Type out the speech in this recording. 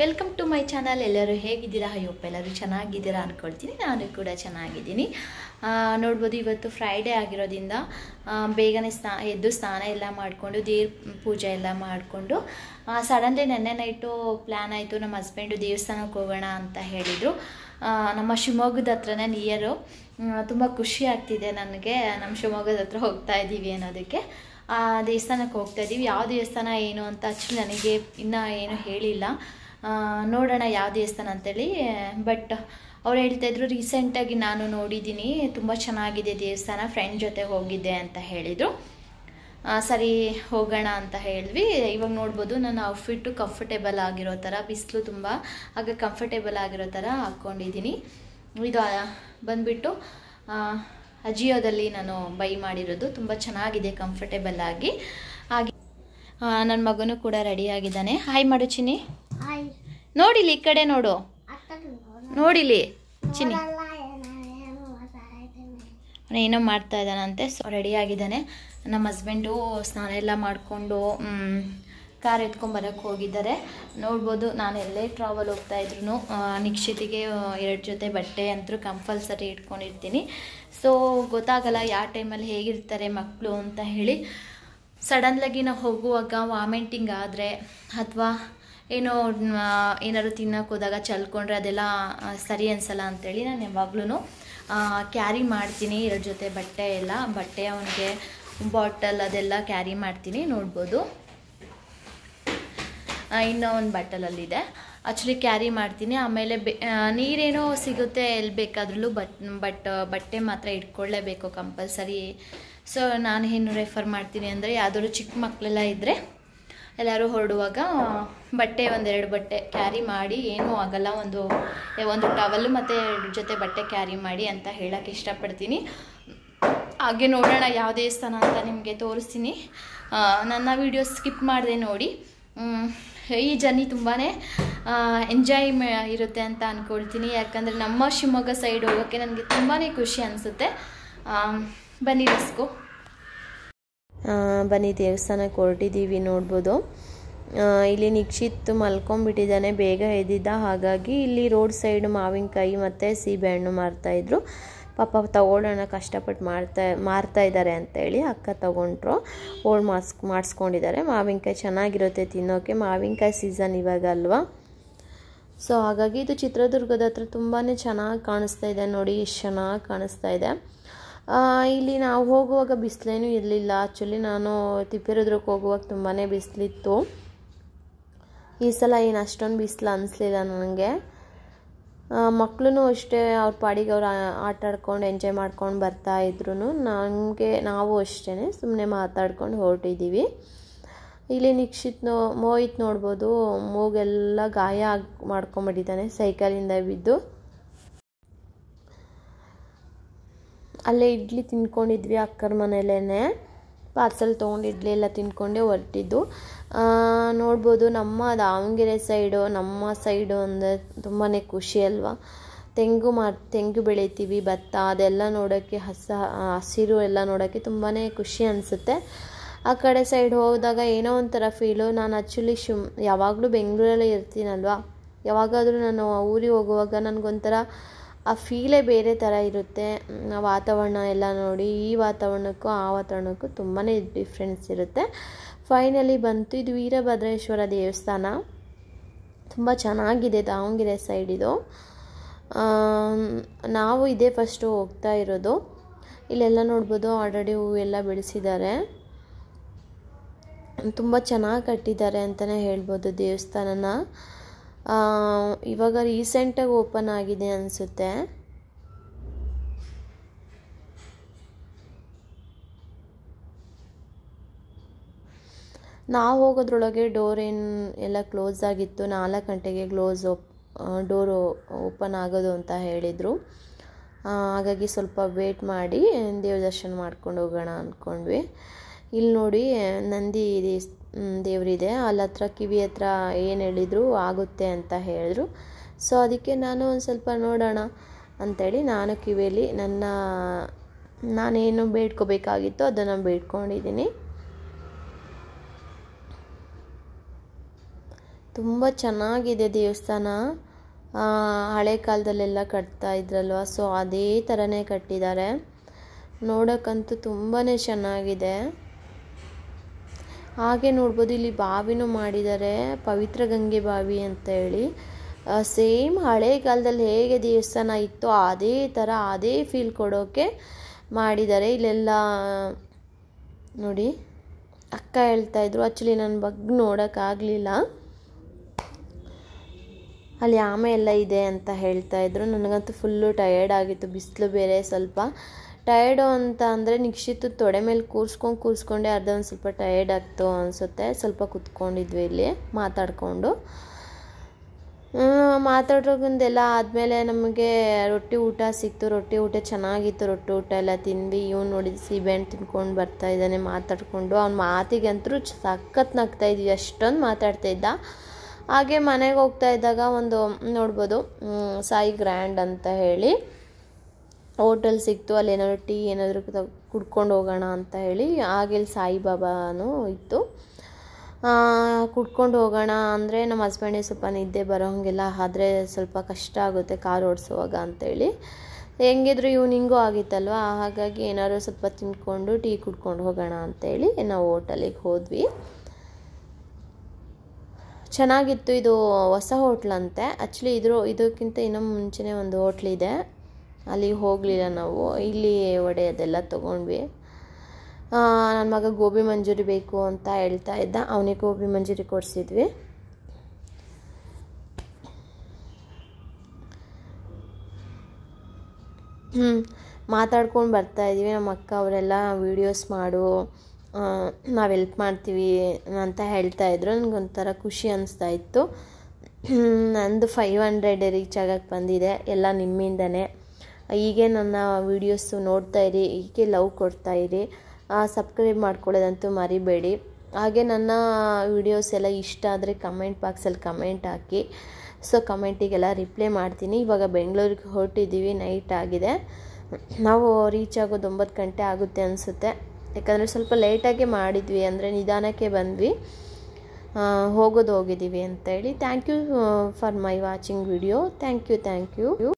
welcome to my channel ಎಲ್ಲರೂ ಹೇಗಿದ್ದೀರಾ ಅಯ್ಯಪ್ಪ ಎಲ್ಲರೂ ಚೆನ್ನಾಗಿದ್ದೀರಾ ಅಂದ್ಕೊಳ್ತೀನಿ ನಾನು ಕೂಡ ಚೆನ್ನಾಗಿದ್ದೀನಿ ನೋಡ್ಬೋದು ಇವತ್ತು ಫ್ರೈಡೇ ಆಗಿರೋದ್ರಿಂದ ಬೇಗನೆ ಸ್ನಾ ಎದ್ದು ಸ್ನಾನ ಎಲ್ಲ ಮಾಡಿಕೊಂಡು ದೇವ್ರ ಪೂಜೆ ಎಲ್ಲ ಮಾಡಿಕೊಂಡು ಸಡನ್ಲಿ ನೆನ್ನೆ ನೈಟು ಪ್ಲ್ಯಾನ್ ಆಯಿತು ನಮ್ಮ ಹಸ್ಬೆಂಡು ದೇವಸ್ಥಾನಕ್ಕೆ ಹೋಗೋಣ ಅಂತ ಹೇಳಿದರು ನಮ್ಮ ಶಿವಮೊಗ್ಗದ ಹತ್ರನೇ ನಿಯರು ತುಂಬ ಖುಷಿ ಆಗ್ತಿದೆ ನನಗೆ ನಮ್ಮ ಶಿವಮೊಗ್ಗದ ಹತ್ರ ಹೋಗ್ತಾ ಇದ್ದೀವಿ ಅನ್ನೋದಕ್ಕೆ ದೇವಸ್ಥಾನಕ್ಕೆ ಹೋಗ್ತಾ ಇದ್ದೀವಿ ಯಾವ ದೇವಸ್ಥಾನ ಏನು ಅಂತ ಆ್ಯಕ್ಚುಲಿ ನನಗೆ ಇನ್ನೂ ಏನು ಹೇಳಿಲ್ಲ ನೋಡೋಣ ಯಾವ ದೇವಸ್ಥಾನ ಅಂತೇಳಿ ಬಟ್ ಅವ್ರು ಹೇಳ್ತಾಯಿದ್ರು ರೀಸೆಂಟಾಗಿ ನಾನು ನೋಡಿದ್ದೀನಿ ತುಂಬ ಚೆನ್ನಾಗಿದೆ ದೇವಸ್ಥಾನ ಫ್ರೆಂಡ್ ಜೊತೆ ಹೋಗಿದ್ದೆ ಅಂತ ಹೇಳಿದರು ಸರಿ ಹೋಗೋಣ ಅಂತ ಹೇಳಿದ್ವಿ ಇವಾಗ ನೋಡ್ಬೋದು ನಾನು ಔಟ್ಫಿಟ್ಟು ಕಂಫರ್ಟೇಬಲ್ ಆಗಿರೋ ಥರ ಬಿಸಿಲು ತುಂಬ ಆಗ ಕಂಫರ್ಟೇಬಲ್ ಆಗಿರೋ ಥರ ಹಾಕ್ಕೊಂಡಿದ್ದೀನಿ ಇದು ಬಂದುಬಿಟ್ಟು ಅಜಿಯೋದಲ್ಲಿ ನಾನು ಬೈ ಮಾಡಿರೋದು ತುಂಬ ಚೆನ್ನಾಗಿದೆ ಕಂಫರ್ಟೇಬಲ್ ಆಗಿ ಹಾಗೆ ನನ್ನ ಮಗನೂ ಕೂಡ ರೆಡಿಯಾಗಿದ್ದಾನೆ ಹಾಯ್ ಮಾಡುಚಿನಿ ನೋಡಿಲಿ ಈ ಕಡೆ ನೋಡು ನೋಡಿಲಿ ಚಿನ್ನಿ ಏನೋ ಮಾಡ್ತಾ ಇದ್ದಾನಂತೆ ಸೊ ರೆಡಿ ಆಗಿದ್ದಾನೆ ನಮ್ಮ ಹಸ್ಬೆಂಡು ಸ್ನಾನ ಎಲ್ಲ ಮಾಡಿಕೊಂಡು ಕಾರ್ ಬರೋಕ್ಕೆ ಹೋಗಿದ್ದಾರೆ ನೋಡ್ಬೋದು ನಾನು ಎಲ್ಲೇ ಟ್ರಾವೆಲ್ ಹೋಗ್ತಾ ಇದ್ರು ನಿಕ್ಷಿತಿಗೆ ಎರಡು ಜೊತೆ ಬಟ್ಟೆ ಅಂತೂ ಕಂಪಲ್ಸರಿ ಇಟ್ಕೊಂಡಿರ್ತೀನಿ ಸೊ ಗೊತ್ತಾಗಲ್ಲ ಯಾವ ಟೈಮಲ್ಲಿ ಹೇಗಿರ್ತಾರೆ ಮಕ್ಕಳು ಅಂತ ಹೇಳಿ ಸಡನ್ಲಾಗಿ ನಾವು ಹೋಗುವಾಗ ವಾಮಿಟಿಂಗ್ ಆದರೆ ಅಥವಾ ಏನೋ ಏನಾದ್ರು ತಿನ್ನೋಕೆ ಹೋದಾಗ ಚಲ್ಕೊಂಡ್ರೆ ಅದೆಲ್ಲ ಸರಿ ಅನಿಸಲ್ಲ ಅಂಥೇಳಿ ನಾನು ಯಾವಾಗ್ಲೂ ಕ್ಯಾರಿ ಮಾಡ್ತೀನಿ ಎರಡು ಜೊತೆ ಬಟ್ಟೆ ಎಲ್ಲ ಬಟ್ಟೆ ಅವನಿಗೆ ಬಾಟಲ್ ಅದೆಲ್ಲ ಕ್ಯಾರಿ ಮಾಡ್ತೀನಿ ನೋಡ್ಬೋದು ಇನ್ನೂ ಒಂದು ಬಟ್ಟಲಲ್ಲಿದೆ ಆ್ಯಕ್ಚುಲಿ ಕ್ಯಾರಿ ಮಾಡ್ತೀನಿ ಆಮೇಲೆ ಬೆ ನೀರೇನೋ ಸಿಗುತ್ತೆ ಎಲ್ಲಿ ಬೇಕಾದ್ರೂ ಬಟ್ ಬಟ್ ಬಟ್ಟೆ ಮಾತ್ರ ಇಟ್ಕೊಳ್ಳೇಬೇಕು ಕಂಪಲ್ಸರಿ ಸೊ ನಾನು ಏನು ರೆಫರ್ ಮಾಡ್ತೀನಿ ಅಂದರೆ ಯಾವುದಾದ್ರು ಚಿಕ್ಕ ಮಕ್ಕಳೆಲ್ಲ ಇದ್ದರೆ ಎಲ್ಲರೂ ಹೊರಡುವಾಗ ಬಟ್ಟೆ ಒಂದೆರಡು ಬಟ್ಟೆ ಕ್ಯಾರಿ ಮಾಡಿ ಏನೂ ಆಗಲ್ಲ ಒಂದು ಒಂದು ಟವಲ್ ಮತ್ತು ಎರಡು ಜೊತೆ ಬಟ್ಟೆ ಕ್ಯಾರಿ ಮಾಡಿ ಅಂತ ಹೇಳೋಕ್ಕೆ ಇಷ್ಟಪಡ್ತೀನಿ ಹಾಗೆ ನೋಡೋಣ ಯಾವ ದೇವಸ್ಥಾನ ಅಂತ ನಿಮಗೆ ತೋರಿಸ್ತೀನಿ ನನ್ನ ವಿಡಿಯೋ ಸ್ಕಿಪ್ ಮಾಡಿದೆ ನೋಡಿ ಈ ಜರ್ನಿ ತುಂಬಾ ಎಂಜಾಯ್ ಇರುತ್ತೆ ಅಂತ ಅಂದ್ಕೊಳ್ತೀನಿ ಯಾಕಂದರೆ ನಮ್ಮ ಶಿವಮೊಗ್ಗ ಸೈಡ್ ಹೋಗೋಕ್ಕೆ ನನಗೆ ತುಂಬಾ ಖುಷಿ ಅನಿಸುತ್ತೆ ಬನ್ನಿ ರಸ್ಕೋ ಬನ್ನಿ ದೇವಸ್ಥಾನಕ್ಕೆ ಹೊರಟಿದ್ದೀವಿ ನೋಡ್ಬೋದು ಇಲ್ಲಿ ನಿಕ್ಷಿತ್ ಮಲ್ಕೊಂಡ್ಬಿಟ್ಟಿದ್ದಾನೆ ಬೇಗ ಎದ್ದಿದ್ದ ಹಾಗಾಗಿ ಇಲ್ಲಿ ರೋಡ್ ಸೈಡ್ ಮಾವಿನಕಾಯಿ ಮತ್ತು ಹಣ್ಣು ಮಾರ್ತಾಯಿದ್ರು ಪಾಪ ತಗೊಳ್ಳೋಣ ಕಷ್ಟಪಟ್ಟು ಮಾಡ್ತಾ ಮಾರ್ತಾ ಇದ್ದಾರೆ ಅಂತೇಳಿ ಅಕ್ಕ ತೊಗೊಂಡ್ರು ಓಲ್ಡ್ ಮಾಸ್ ಮಾಡಿಸ್ಕೊಂಡಿದ್ದಾರೆ ಮಾವಿನಕಾಯಿ ಚೆನ್ನಾಗಿರುತ್ತೆ ತಿನ್ನೋಕೆ ಮಾವಿನಕಾಯಿ ಸೀಸನ್ ಇವಾಗ ಅಲ್ವಾ ಸೊ ಹಾಗಾಗಿ ಇದು ಚಿತ್ರದುರ್ಗದ ಹತ್ರ ತುಂಬಾ ಚೆನ್ನಾಗಿ ಕಾಣಿಸ್ತಾ ಇದೆ ನೋಡಿ ಇಷ್ಟು ಚೆನ್ನಾಗಿ ಕಾಣಿಸ್ತಾ ಇದೆ ಇಲ್ಲಿ ನಾವು ಹೋಗುವಾಗ ಬಿಸಿಲೇನೂ ಇರಲಿಲ್ಲ ಆ್ಯಕ್ಚುಲಿ ನಾನು ತಿಪ್ಪೇರುದ್ರಕ್ಕೆ ಹೋಗುವಾಗ ತುಂಬಾ ಬಿಸಿಲಿತ್ತು ಈ ಸಲ ಏನು ಅಷ್ಟೊಂದು ಬಿಸಿಲು ಅನಿಸ್ಲಿಲ್ಲ ನನಗೆ ಮಕ್ಕಳು ಅಷ್ಟೇ ಅವ್ರ ಪಾಡಿಗೆ ಅವ್ರು ಆಟ ಆಡ್ಕೊಂಡು ಎಂಜಾಯ್ ಮಾಡ್ಕೊಂಡು ಬರ್ತಾ ಇದ್ರು ನನಗೆ ನಾವು ಅಷ್ಟೇ ಸುಮ್ಮನೆ ಮಾತಾಡ್ಕೊಂಡು ಹೊರಟಿದ್ದೀವಿ ಇಲ್ಲಿ ನಿಕ್ಷಿತ್ ಮೋಯಿತ್ ನೋಡ್ಬೋದು ಮೂಗೆಲ್ಲ ಗಾಯ ಮಾಡ್ಕೊಂಬಿಟ್ಟಿದ್ದಾನೆ ಸೈಕಲಿಂದ ಬಿದ್ದು ಅಲ್ಲೇ ಇಡ್ಲಿ ತಿಂದ್ಕೊಂಡಿದ್ವಿ ಅಕ್ಕರ ಮನೇಲೇ ಪಾರ್ಸೆಲ್ ತೊಗೊಂಡು ಇಡ್ಲಿ ಎಲ್ಲ ತಿಂದ್ಕೊಂಡೆ ಹೊರಟಿದ್ದು ನೋಡ್ಬೋದು ನಮ್ಮ ದಾವಣಗೆರೆ ಸೈಡು ನಮ್ಮ ಸೈಡು ಅಂದರೆ ತುಂಬಾ ಖುಷಿ ಅಲ್ವಾ ತೆಂಗು ಮಾರ್ ತೆಂಗು ಬೆಳಿತೀವಿ ಭತ್ತ ಅದೆಲ್ಲ ನೋಡೋಕ್ಕೆ ಹಸ ಹಸಿರು ಎಲ್ಲ ನೋಡೋಕ್ಕೆ ತುಂಬಾ ಖುಷಿ ಅನಿಸುತ್ತೆ ಆ ಕಡೆ ಸೈಡ್ ಹೋದಾಗ ಏನೋ ಒಂಥರ ಫೀಲು ನಾನು ಆ್ಯಕ್ಚುಲಿ ಶಿಮ್ ಯಾವಾಗಲೂ ಬೆಂಗಳೂರಲ್ಲೇ ಇರ್ತೀನಲ್ವಾ ಯಾವಾಗಾದರೂ ನಾನು ಊರಿಗೆ ಹೋಗುವಾಗ ನನಗೊಂಥರ ಆ ಫೀಲೇ ಬೇರೆ ಥರ ಇರುತ್ತೆ ವಾತಾವರಣ ಎಲ್ಲ ನೋಡಿ ಈ ವಾತಾವರಣಕ್ಕೂ ಆ ವಾತಾವರಣಕ್ಕೂ ತುಂಬಾ ಡಿಫ್ರೆನ್ಸ್ ಇರುತ್ತೆ ಫೈನಲಿ ಬಂತು ಇದು ವೀರಭದ್ರೇಶ್ವರ ದೇವಸ್ಥಾನ ತುಂಬ ಚೆನ್ನಾಗಿದೆ ದಾವಣಗೆರೆ ಸೈಡ್ ಇದು ನಾವು ಇದೇ ಫಸ್ಟು ಹೋಗ್ತಾ ಇರೋದು ಇಲ್ಲೆಲ್ಲ ನೋಡ್ಬೋದು ಆಲ್ರೆಡಿ ಹೂವೆಲ್ಲ ಬೆಳೆಸಿದ್ದಾರೆ ತುಂಬ ಚೆನ್ನಾಗಿ ಕಟ್ಟಿದ್ದಾರೆ ಅಂತಲೇ ಹೇಳ್ಬೋದು ದೇವಸ್ಥಾನನ ಇವಾಗ ರೀಸೆಂಟಾಗಿ ಓಪನ್ ಆಗಿದೆ ಅನಿಸುತ್ತೆ ನಾವು ಹೋಗೋದ್ರೊಳಗೆ ಡೋರ್ ಏನು ಎಲ್ಲ ಕ್ಲೋಸ್ ಆಗಿತ್ತು ನಾಲ್ಕು ಗಂಟೆಗೆ ಕ್ಲೋಸ್ ಓಪ್ ಡೋರ್ ಓಪನ್ ಆಗೋದು ಅಂತ ಹೇಳಿದರು ಹಾಗಾಗಿ ಸ್ವಲ್ಪ ವೇಟ್ ಮಾಡಿ ದೇವ್ರ ದರ್ಶನ ಮಾಡ್ಕೊಂಡು ಹೋಗೋಣ ಅಂದ್ಕೊಂಡ್ವಿ ಇಲ್ಲಿ ನೋಡಿ ನಂದಿ ದೇವರಿದೆ ಅಲ್ಲಿ ಹತ್ರ ಕಿವಿ ಹತ್ರ ಏನು ಹೇಳಿದ್ರು ಆಗುತ್ತೆ ಅಂತ ಹೇಳಿದ್ರು ಸೊ ಅದಕ್ಕೆ ನಾನು ಒಂದು ಸ್ವಲ್ಪ ನೋಡೋಣ ಅಂಥೇಳಿ ನಾನು ಕಿವಿಯಲ್ಲಿ ನನ್ನ ನಾನೇನು ಬೇಡ್ಕೋಬೇಕಾಗಿತ್ತು ಅದನ್ನು ಬೇಡ್ಕೊಂಡಿದ್ದೀನಿ ತುಂಬ ಚೆನ್ನಾಗಿದೆ ದೇವಸ್ಥಾನ ಹಳೆ ಕಾಲದಲ್ಲೆಲ್ಲ ಕಟ್ತಾ ಇದ್ರಲ್ವ ಸೊ ಅದೇ ಥರನೇ ಕಟ್ಟಿದ್ದಾರೆ ನೋಡೋಕ್ಕಂತೂ ತುಂಬಾ ಚೆನ್ನಾಗಿದೆ ಹಾಗೆ ನೋಡ್ಬೋದು ಇಲ್ಲಿ ಬಾವಿನೂ ಮಾಡಿದ್ದಾರೆ ಪವಿತ್ರ ಗಂಗೆ ಬಾವಿ ಅಂತ ಹೇಳಿ ಸೇಮ್ ಹಳೆ ಕಾಲದಲ್ಲಿ ಹೇಗೆ ದೇವಸ್ಥಾನ ಇತ್ತು ಅದೇ ಥರ ಅದೇ ಫೀಲ್ ಕೊಡೋಕ್ಕೆ ಮಾಡಿದ್ದಾರೆ ಇಲ್ಲೆಲ್ಲ ನೋಡಿ ಅಕ್ಕ ಹೇಳ್ತಾ ಹೇಳ್ತಾಯಿದ್ರು ಆ್ಯಕ್ಚುಲಿ ನನ್ನ ಬಗ್ಗೆ ನೋಡೋಕ್ಕಾಗಲಿಲ್ಲ ಅಲ್ಲಿ ಆಮೆ ಎಲ್ಲ ಇದೆ ಅಂತ ಹೇಳ್ತಾಯಿದ್ರು ನನಗಂತೂ ಫುಲ್ಲು ಟಯರ್ಡ್ ಆಗಿತ್ತು ಬಿಸಿಲು ಬೇರೆ ಸ್ವಲ್ಪ ಟಯರ್ಡು ಅಂತ ಅಂದರೆ ನಿಕ್ಷಿತು ತೊಡೆ ಮೇಲೆ ಕೂರಿಸ್ಕೊಂಡು ಕೂರಿಸ್ಕೊಂಡೆ ಅರ್ಧ ಒಂದು ಸ್ವಲ್ಪ ಟಯರ್ಡ್ ಆಗ್ತು ಅನಿಸುತ್ತೆ ಸ್ವಲ್ಪ ಕುತ್ಕೊಂಡಿದ್ವಿ ಇಲ್ಲಿ ಮಾತಾಡಿಕೊಂಡು ಮಾತಾಡೋದೊಂದೆಲ್ಲ ಆದಮೇಲೆ ನಮಗೆ ರೊಟ್ಟಿ ಊಟ ಸಿಕ್ತು ರೊಟ್ಟಿ ಊಟ ಚೆನ್ನಾಗಿತ್ತು ರೊಟ್ಟಿ ಊಟ ಎಲ್ಲ ತಿಂದ್ವಿ ಇವ್ನು ನೋಡಿದ ಸೀಬೆಹಣ್ಣು ತಿನ್ಕೊಂಡು ಬರ್ತಾ ಇದ್ದಾನೆ ಮಾತಾಡಿಕೊಂಡು ಅವ್ನ ಮಾತಿಗೆ ಅಂತರೂ ಸಖತ್ ನಗ್ತಾ ಇದ್ವಿ ಅಷ್ಟೊಂದು ಮಾತಾಡ್ತಾ ಇದ್ದ ಹಾಗೆ ಮನೆಗೆ ಹೋಗ್ತಾ ಇದ್ದಾಗ ಒಂದು ನೋಡ್ಬೋದು ಸಾಯಿ ಗ್ರ್ಯಾಂಡ್ ಅಂತ ಹೇಳಿ ಓಟೆಲ್ ಸಿಕ್ತು ಅಲ್ಲಿ ಏನಾದರೂ ಟೀ ಏನಾದರೂ ಕುಡ್ಕೊಂಡು ಹೋಗೋಣ ಅಂತ ಹೇಳಿ ಆಗ ಸಾಯಿಬಾಬಾನು ಇತ್ತು ಕುಡ್ಕೊಂಡು ಹೋಗೋಣ ಅಂದರೆ ನಮ್ಮ ಹಸ್ಬೆಂಡಿಗೆ ಸ್ವಲ್ಪ ನಿದ್ದೆ ಬರೋ ಹಾಗೆಲ್ಲ ಆದರೆ ಸ್ವಲ್ಪ ಕಷ್ಟ ಆಗುತ್ತೆ ಕಾರ್ ಓಡಿಸುವಾಗ ಅಂತೇಳಿ ಹೆಂಗಿದ್ರು ಇವ್ನಿಂಗೂ ಆಗಿತ್ತಲ್ವ ಹಾಗಾಗಿ ಏನಾದರೂ ಸ್ವಲ್ಪ ತಿಂದ್ಕೊಂಡು ಟೀ ಕುಡ್ಕೊಂಡು ಹೋಗೋಣ ಅಂತೇಳಿ ನಾವು ಹೋಟೆಲಿಗೆ ಹೋದ್ವಿ ಚೆನ್ನಾಗಿತ್ತು ಇದು ಹೊಸ ಹೋಟ್ಲಂತೆ ಆ್ಯಕ್ಚುಲಿ ಇದ್ರ ಇದಕ್ಕಿಂತ ಇನ್ನೂ ಮುಂಚೆನೇ ಒಂದು ಹೋಟ್ಲಿದೆ ಅಲ್ಲಿಗೆ ಹೋಗಲಿಲ್ಲ ನಾವು ಇಲ್ಲಿ ವಡೆ ಅದೆಲ್ಲ ತೊಗೊಂಡ್ವಿ ನನ್ನ ಮಗ ಗೋಬಿ ಮಂಜೂರಿ ಬೇಕು ಅಂತ ಹೇಳ್ತಾ ಇದ್ದ ಅವನಿಗೆ ಗೋಬಿ ಮಂಜೂರಿ ಕೊಡಿಸಿದ್ವಿ ಹ್ಞೂ ಮಾತಾಡ್ಕೊಂಡು ಬರ್ತಾಯಿದ್ವಿ ನಮ್ಮ ಅಕ್ಕ ಅವರೆಲ್ಲ ವೀಡಿಯೋಸ್ ಮಾಡು ನಾವು ಹೆಲ್ಪ್ ಮಾಡ್ತೀವಿ ಅಂತ ಹೇಳ್ತಾ ಹೇಳ್ತಾಯಿದ್ರು ನನಗೊಂಥರ ಖುಷಿ ಅನಿಸ್ತಾ ಇತ್ತು ನಂದು ಫೈವ್ ಹಂಡ್ರೆಡ್ ರೀಚ್ ಆಗಕ್ಕೆ ಬಂದಿದೆ ಎಲ್ಲ ನಿಮ್ಮಿಂದನೇ ಹೀಗೆ ನನ್ನ ವೀಡಿಯೋಸು ನೋಡ್ತಾ ಇರಿ ಹೀಗೆ ಲವ್ ಕೊಡ್ತಾ ಇರಿ ಸಬ್ಸ್ಕ್ರೈಬ್ ಮಾಡ್ಕೊಳ್ಳೋದಂತೂ ಮರಿಬೇಡಿ ಹಾಗೆ ನನ್ನ ವೀಡಿಯೋಸ್ ಎಲ್ಲ ಇಷ್ಟ ಆದರೆ ಕಮೆಂಟ್ ಬಾಕ್ಸಲ್ಲಿ ಕಮೆಂಟ್ ಹಾಕಿ ಸೊ ಕಮೆಂಟಿಗೆಲ್ಲ ರಿಪ್ಲೈ ಮಾಡ್ತೀನಿ ಇವಾಗ ಬೆಂಗಳೂರಿಗೆ ಹೊರಟಿದ್ದೀವಿ ನೈಟ್ ಆಗಿದೆ ನಾವು ರೀಚ್ ಆಗೋದು ಒಂಬತ್ತು ಗಂಟೆ ಆಗುತ್ತೆ ಅನಿಸುತ್ತೆ ಯಾಕಂದರೆ ಸ್ವಲ್ಪ ಲೇಟಾಗಿ ಮಾಡಿದ್ವಿ ಅಂದರೆ ನಿಧಾನಕ್ಕೆ ಬಂದ್ವಿ ಹೋಗೋದು ಹೋಗಿದ್ದೀವಿ ಅಂತೇಳಿ thank you for my watching video thank you thank you